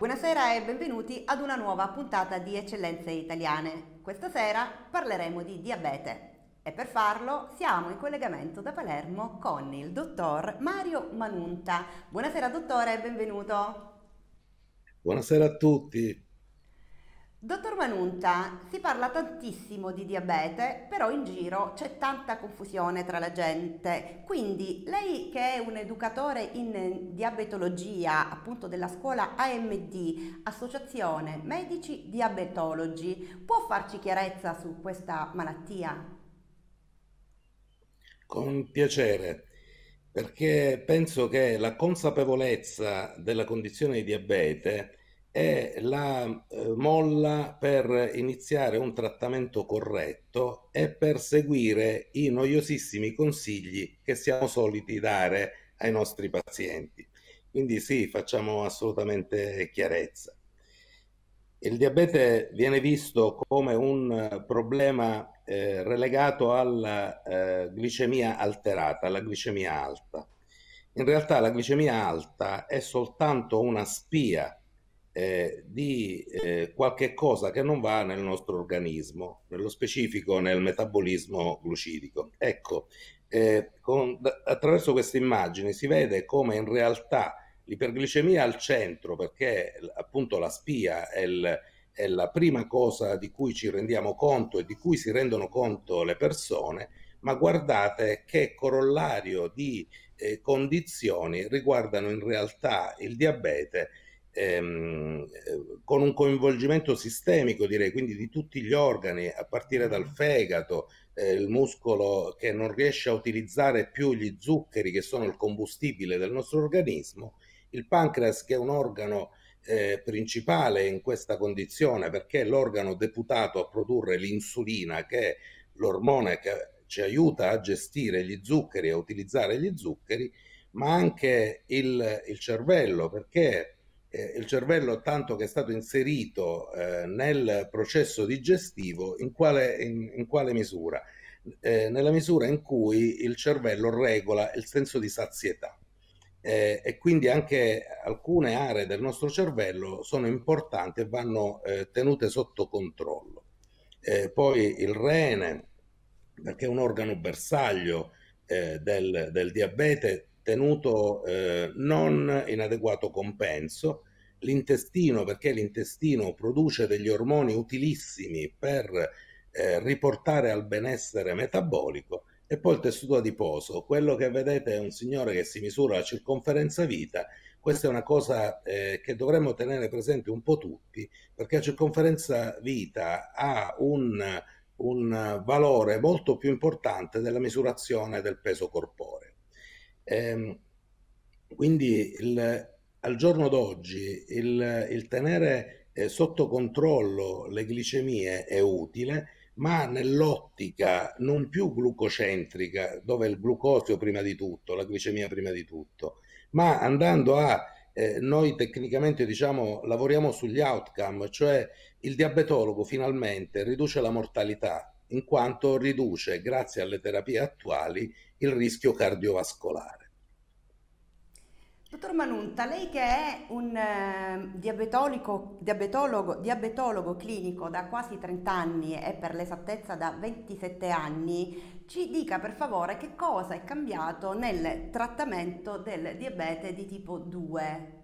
Buonasera e benvenuti ad una nuova puntata di Eccellenze Italiane. Questa sera parleremo di diabete e per farlo siamo in collegamento da Palermo con il dottor Mario Manunta. Buonasera dottore e benvenuto. Buonasera a tutti. Dottor Manunta, si parla tantissimo di diabete, però in giro c'è tanta confusione tra la gente. Quindi lei che è un educatore in diabetologia, appunto della scuola AMD, Associazione Medici Diabetologi, può farci chiarezza su questa malattia? Con piacere, perché penso che la consapevolezza della condizione di diabete è la eh, molla per iniziare un trattamento corretto e per seguire i noiosissimi consigli che siamo soliti dare ai nostri pazienti. Quindi sì, facciamo assolutamente chiarezza. Il diabete viene visto come un problema eh, relegato alla eh, glicemia alterata, alla glicemia alta. In realtà la glicemia alta è soltanto una spia eh, di eh, qualche cosa che non va nel nostro organismo, nello specifico nel metabolismo glucidico. Ecco, eh, con, attraverso queste immagini si vede come in realtà l'iperglicemia al centro, perché appunto la spia è, il, è la prima cosa di cui ci rendiamo conto e di cui si rendono conto le persone, ma guardate che corollario di eh, condizioni riguardano in realtà il diabete ehm, eh, con un coinvolgimento sistemico, direi, quindi di tutti gli organi, a partire dal mm. fegato, eh, il muscolo che non riesce a utilizzare più gli zuccheri che sono il combustibile del nostro organismo, il pancreas che è un organo eh, principale in questa condizione perché è l'organo deputato a produrre l'insulina che è l'ormone che ci aiuta a gestire gli zuccheri, a utilizzare gli zuccheri, ma anche il, il cervello perché eh, il cervello tanto che è stato inserito eh, nel processo digestivo in quale, in, in quale misura? Eh, nella misura in cui il cervello regola il senso di sazietà eh, e quindi anche alcune aree del nostro cervello sono importanti e vanno eh, tenute sotto controllo. Eh, poi il rene, perché è un organo bersaglio del, del diabete, ottenuto eh, non in adeguato compenso, l'intestino perché l'intestino produce degli ormoni utilissimi per eh, riportare al benessere metabolico e poi il tessuto adiposo. Quello che vedete è un signore che si misura la circonferenza vita. Questa è una cosa eh, che dovremmo tenere presente un po' tutti, perché la circonferenza vita ha un, un valore molto più importante della misurazione del peso corporeo. Ehm, quindi il, al giorno d'oggi il, il tenere eh, sotto controllo le glicemie è utile, ma nell'ottica non più glucocentrica, dove il glucosio prima di tutto, la glicemia prima di tutto, ma andando a eh, noi tecnicamente diciamo lavoriamo sugli outcome, cioè il diabetologo finalmente riduce la mortalità in quanto riduce, grazie alle terapie attuali, il rischio cardiovascolare. Dottor Manunta, lei che è un eh, diabetologo, diabetologo clinico da quasi 30 anni e per l'esattezza da 27 anni, ci dica per favore che cosa è cambiato nel trattamento del diabete di tipo 2.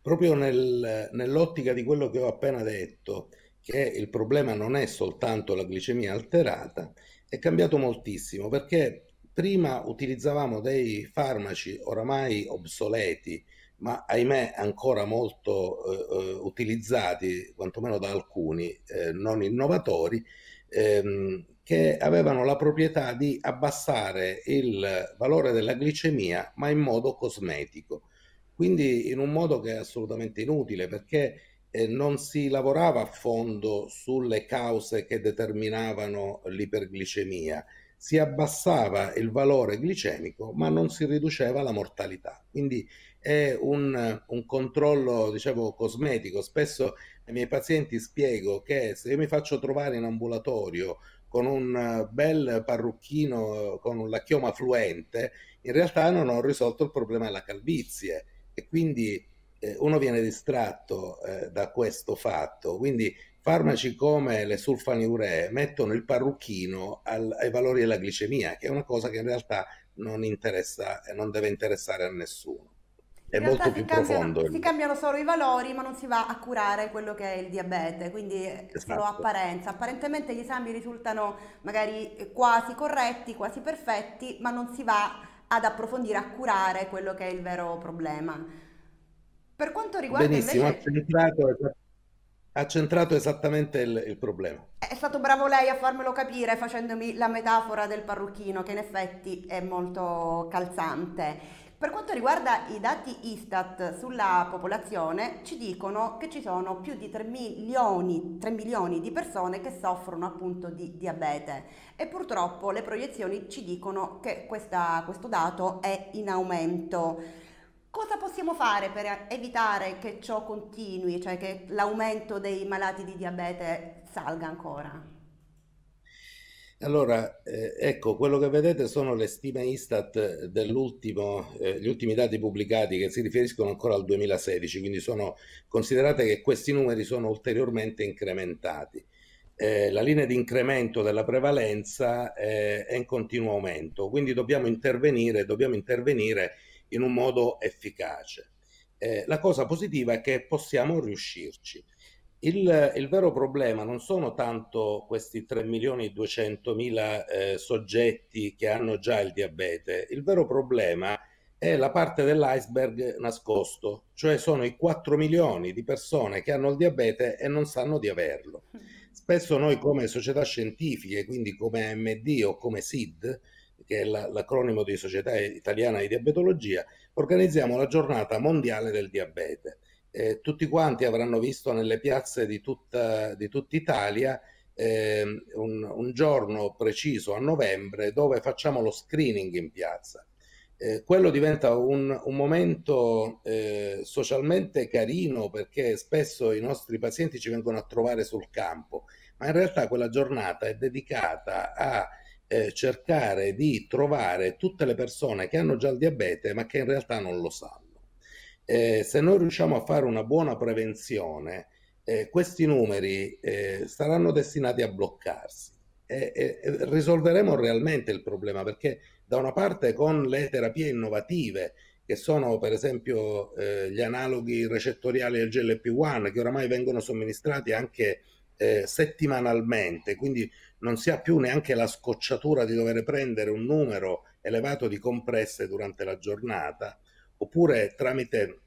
Proprio nel, nell'ottica di quello che ho appena detto, che il problema non è soltanto la glicemia alterata, è cambiato moltissimo perché prima utilizzavamo dei farmaci oramai obsoleti, ma ahimè ancora molto eh, eh, utilizzati, quantomeno da alcuni eh, non innovatori, ehm, che avevano la proprietà di abbassare il valore della glicemia, ma in modo cosmetico. Quindi in un modo che è assolutamente inutile perché eh, non si lavorava a fondo sulle cause che determinavano l'iperglicemia, si abbassava il valore glicemico ma non si riduceva la mortalità. Quindi è un, un controllo, dicevo, cosmetico. Spesso ai miei pazienti spiego che se io mi faccio trovare in ambulatorio con un eh, bel parrucchino con un chioma fluente, in realtà non ho risolto il problema della calvizie e quindi eh, uno viene distratto eh, da questo fatto, quindi farmaci come le sulfaniuree mettono il parrucchino al, ai valori della glicemia, che è una cosa che in realtà non interessa e eh, non deve interessare a nessuno. È in molto più cambiano, profondo. Si cambiano solo i valori, ma non si va a curare quello che è il diabete, quindi eh, esatto. solo apparenza. Apparentemente gli esami risultano magari eh, quasi corretti, quasi perfetti, ma non si va ad approfondire, a curare quello che è il vero problema. Per quanto riguarda Benissimo, invece... ha, centrato, ha centrato esattamente il, il, problema. È stato bravo lei a farmelo capire facendomi la metafora del parrucchino, che in effetti è molto calzante. Per quanto riguarda i dati Istat sulla popolazione, ci dicono che ci sono più di 3 milioni, 3 milioni, di persone che soffrono appunto di diabete e purtroppo le proiezioni ci dicono che questa, questo dato è in aumento. Cosa possiamo fare per evitare che ciò continui, cioè che l'aumento dei malati di diabete salga ancora? Allora, eh, ecco, quello che vedete sono le stime Istat degli eh, ultimi dati pubblicati che si riferiscono ancora al 2016, quindi sono, considerate che questi numeri sono ulteriormente incrementati. Eh, la linea di incremento della prevalenza eh, è in continuo aumento, quindi dobbiamo intervenire, dobbiamo intervenire in un modo efficace. Eh, la cosa positiva è che possiamo riuscirci. Il, il, vero problema non sono tanto questi 3 milioni e 200 mila eh, soggetti che hanno già il diabete, il vero problema è la parte dell'iceberg nascosto, cioè sono i 4 milioni di persone che hanno il diabete e non sanno di averlo. Mm. Spesso noi come società scientifiche, quindi come AMD o come SID, che è la, l'acronimo di Società Italiana di Diabetologia, organizziamo la giornata mondiale del diabete. Eh, tutti quanti avranno visto nelle piazze di tutta, di tutta Italia eh, un, un, giorno preciso a novembre dove facciamo lo screening in piazza. Eh, quello diventa un, un momento eh, socialmente carino perché spesso i nostri pazienti ci vengono a trovare sul campo, ma in realtà quella giornata è dedicata a eh, cercare di trovare tutte le persone che hanno già il diabete ma che in realtà non lo sanno. Eh, se noi riusciamo a fare una buona prevenzione, eh, questi numeri eh, saranno destinati a bloccarsi e, risolveremo realmente il problema perché da una parte con le terapie innovative che sono per esempio eh, gli analoghi recettoriali del GLP-1 che oramai vengono somministrati anche eh, settimanalmente, quindi non si ha più neanche la scocciatura di dover prendere un numero elevato di compresse durante la giornata, oppure tramite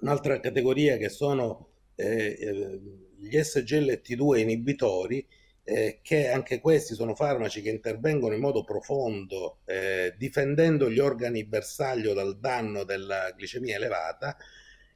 un'altra categoria che sono eh, eh gli SGLT2 inibitori, eh, che anche questi sono farmaci che intervengono in modo profondo, eh, difendendo gli organi bersaglio dal danno della glicemia elevata.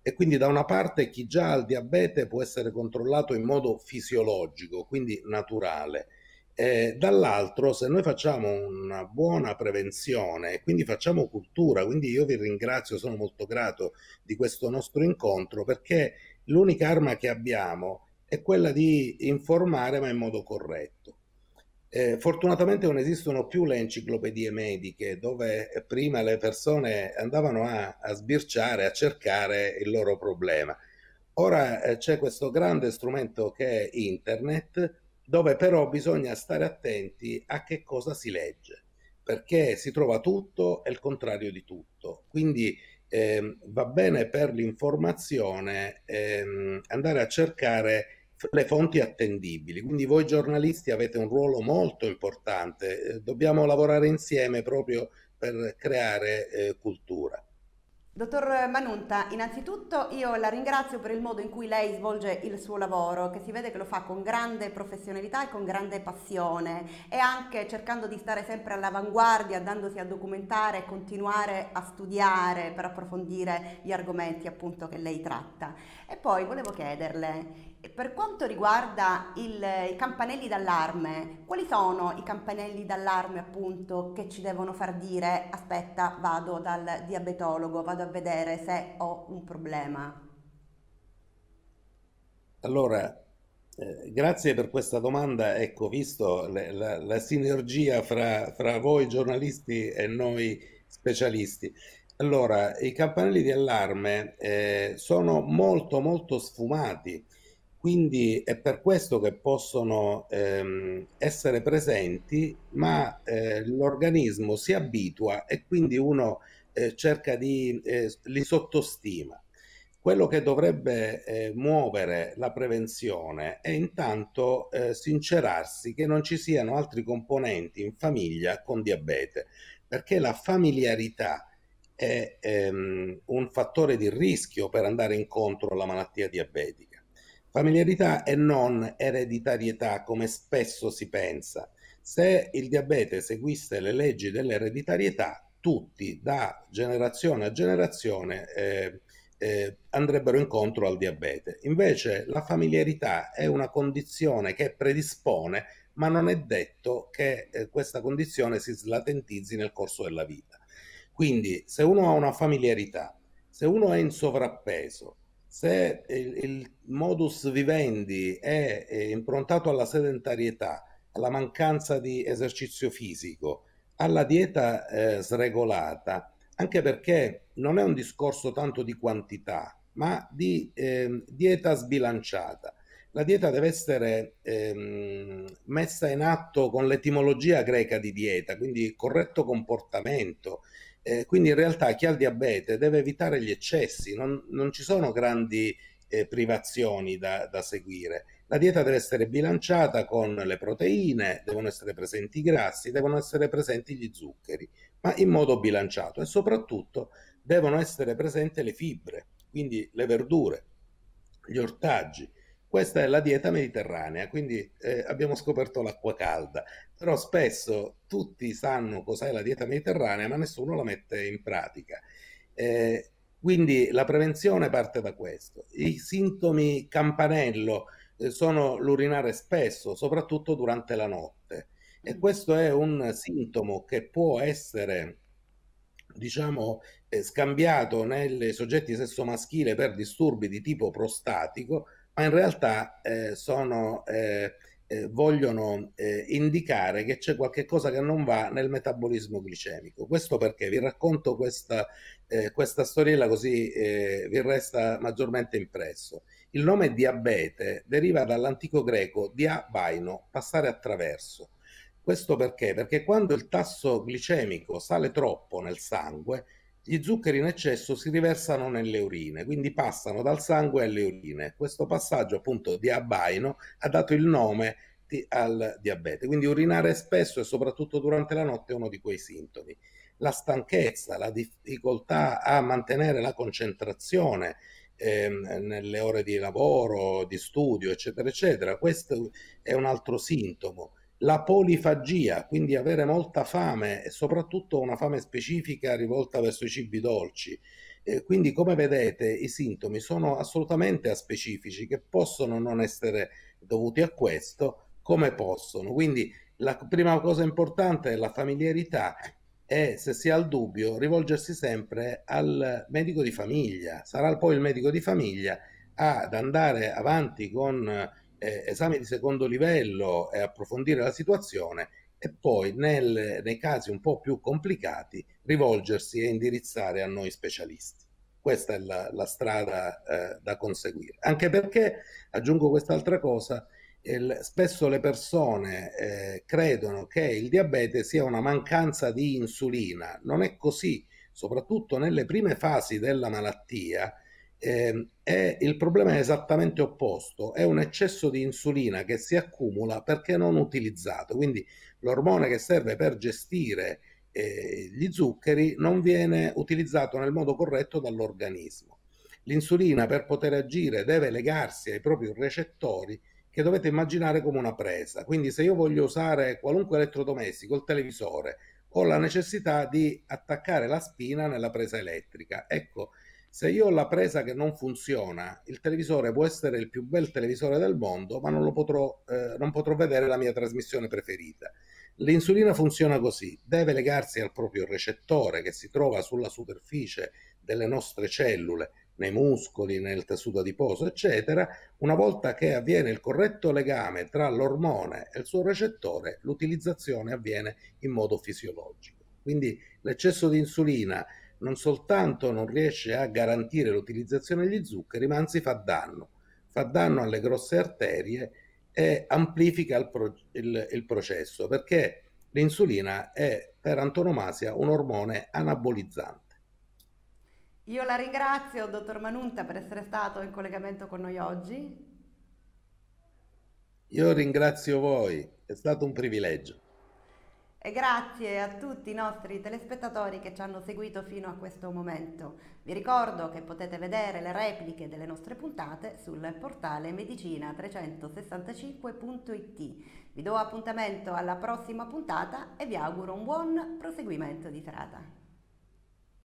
E quindi da una parte chi già ha il diabete può essere controllato in modo fisiologico, quindi naturale, eh, dall'altro, se noi facciamo una buona prevenzione, quindi facciamo cultura, quindi io vi ringrazio, sono molto grato di questo nostro incontro perché l'unica arma che abbiamo è quella di informare ma in modo corretto. Eh, fortunatamente non esistono più le enciclopedie mediche dove prima le persone andavano a, a sbirciare, a cercare il loro problema. Ora eh, c'è questo grande strumento che è Internet dove però bisogna stare attenti a che cosa si legge, perché si trova tutto e il contrario di tutto. Quindi eh, va bene per l'informazione eh, andare a cercare le fonti attendibili. Quindi voi giornalisti avete un ruolo molto importante, eh, dobbiamo lavorare insieme proprio per creare eh, cultura. Dottor Manunta, innanzitutto io la ringrazio per il modo in cui lei svolge il suo lavoro, che si vede che lo fa con grande professionalità e con grande passione e anche cercando di stare sempre all'avanguardia, dandosi a documentare e continuare a studiare per approfondire gli argomenti appunto che lei tratta. E poi volevo chiederle, per quanto riguarda il, i campanelli d'allarme, quali sono i campanelli d'allarme appunto che ci devono far dire aspetta vado dal diabetologo, vado a vedere se ho un problema? Allora, eh, grazie per questa domanda. Ecco, visto le, la, la, sinergia fra, fra, voi giornalisti e noi specialisti. Allora, i campanelli di allarme eh, sono molto molto sfumati quindi è per questo che possono ehm, essere presenti, ma eh, l'organismo si abitua e quindi uno eh, cerca di, eh, li sottostima. Quello che dovrebbe eh, muovere la prevenzione è intanto eh, sincerarsi che non ci siano altri componenti in famiglia con diabete, perché la familiarità è ehm, un fattore di rischio per andare incontro alla malattia diabetica Familiarità e non ereditarietà, come spesso si pensa. Se il diabete seguisse le leggi dell'ereditarietà, tutti da generazione a generazione eh, eh, andrebbero incontro al diabete. Invece la familiarità è una condizione che predispone, ma non è detto che eh, questa condizione si slatentizzi nel corso della vita. Quindi se uno ha una familiarità, se uno è in sovrappeso, se il, il modus vivendi è, è improntato alla sedentarietà, alla mancanza di esercizio fisico, alla dieta eh, sregolata, anche perché non è un discorso tanto di quantità, ma di eh, dieta sbilanciata. La dieta deve essere ehm, messa in atto con l'etimologia greca di dieta, quindi corretto comportamento, eh, quindi in realtà chi ha il diabete deve evitare gli eccessi, non, non ci sono grandi eh, privazioni da, da, seguire. La dieta deve essere bilanciata con le proteine, devono essere presenti i grassi, devono essere presenti gli zuccheri, ma in modo bilanciato e soprattutto devono essere presenti le fibre, quindi le verdure, gli ortaggi, questa è la dieta mediterranea, quindi eh, abbiamo scoperto l'acqua calda, però spesso tutti sanno cos'è la dieta mediterranea, ma nessuno la mette in pratica. Eh, quindi la prevenzione parte da questo. I sintomi campanello eh, sono l'urinare spesso, soprattutto durante la notte. E questo è un sintomo che può essere diciamo, eh, scambiato nei soggetti sesso maschile per disturbi di tipo prostatico, ma in realtà eh, sono, eh, eh, vogliono eh, indicare che c'è qualcosa che non va nel metabolismo glicemico. Questo perché vi racconto questa, eh, questa storiella così eh, vi resta maggiormente impresso. Il nome diabete deriva dall'antico greco diabaino, passare attraverso. Questo perché? Perché quando il tasso glicemico sale troppo nel sangue, gli zuccheri in eccesso si riversano nelle urine, quindi passano dal sangue alle urine. Questo passaggio appunto di abbaino ha dato il nome di, al diabete, quindi urinare spesso e soprattutto durante la notte è uno di quei sintomi. La stanchezza, la difficoltà a mantenere la concentrazione, ehm, nelle ore di lavoro, di studio, eccetera, eccetera. Questo è un altro sintomo la polifagia, quindi avere molta fame e soprattutto una fame specifica rivolta verso i cibi dolci. Eh, quindi, come vedete, i sintomi sono assolutamente aspecifici che possono non essere dovuti a questo, come possono. Quindi, la prima cosa importante è la familiarità e se si ha il dubbio rivolgersi sempre al medico di famiglia sarà poi il medico di famiglia ad andare avanti con eh, esami di secondo livello e approfondire la situazione e poi nel, nei casi un po' più complicati rivolgersi e indirizzare a noi specialisti. Questa è la, la strada eh, da conseguire. Anche perché, aggiungo quest'altra cosa, il, spesso le persone eh, credono che il diabete sia una mancanza di insulina. Non è così, soprattutto nelle prime fasi della malattia eh, è, il problema è esattamente opposto, è un eccesso di insulina che si accumula perché non utilizzato, quindi l'ormone che serve per gestire eh, gli zuccheri non viene utilizzato nel modo corretto dall'organismo. L'insulina per poter agire deve legarsi ai propri recettori che dovete immaginare come una presa, quindi se io voglio usare qualunque elettrodomestico, il televisore, ho la necessità di attaccare la spina nella presa elettrica. Ecco, se io ho la presa che non funziona, il televisore può essere il più bel televisore del mondo, ma non, lo potrò, eh, non potrò vedere la mia trasmissione preferita. L'insulina funziona così, deve legarsi al proprio recettore che si trova sulla superficie delle nostre cellule, nei muscoli, nel tessuto adiposo, eccetera. Una volta che avviene il corretto legame tra l'ormone e il suo recettore, l'utilizzazione avviene in modo fisiologico. Quindi l'eccesso di insulina non soltanto non riesce a garantire l'utilizzazione degli zuccheri, ma anzi fa danno, fa danno alle grosse arterie e amplifica il, pro- il, il processo, perché l'insulina è per antonomasia un ormone anabolizzante. Io la ringrazio, dottor Manunta, per essere stato in collegamento con noi oggi. Io ringrazio voi, è stato un privilegio. E grazie a tutti i nostri telespettatori che ci hanno seguito fino a questo momento. Vi ricordo che potete vedere le repliche delle nostre puntate sul portale medicina365.it. Vi do appuntamento alla prossima puntata e vi auguro un buon proseguimento di serata.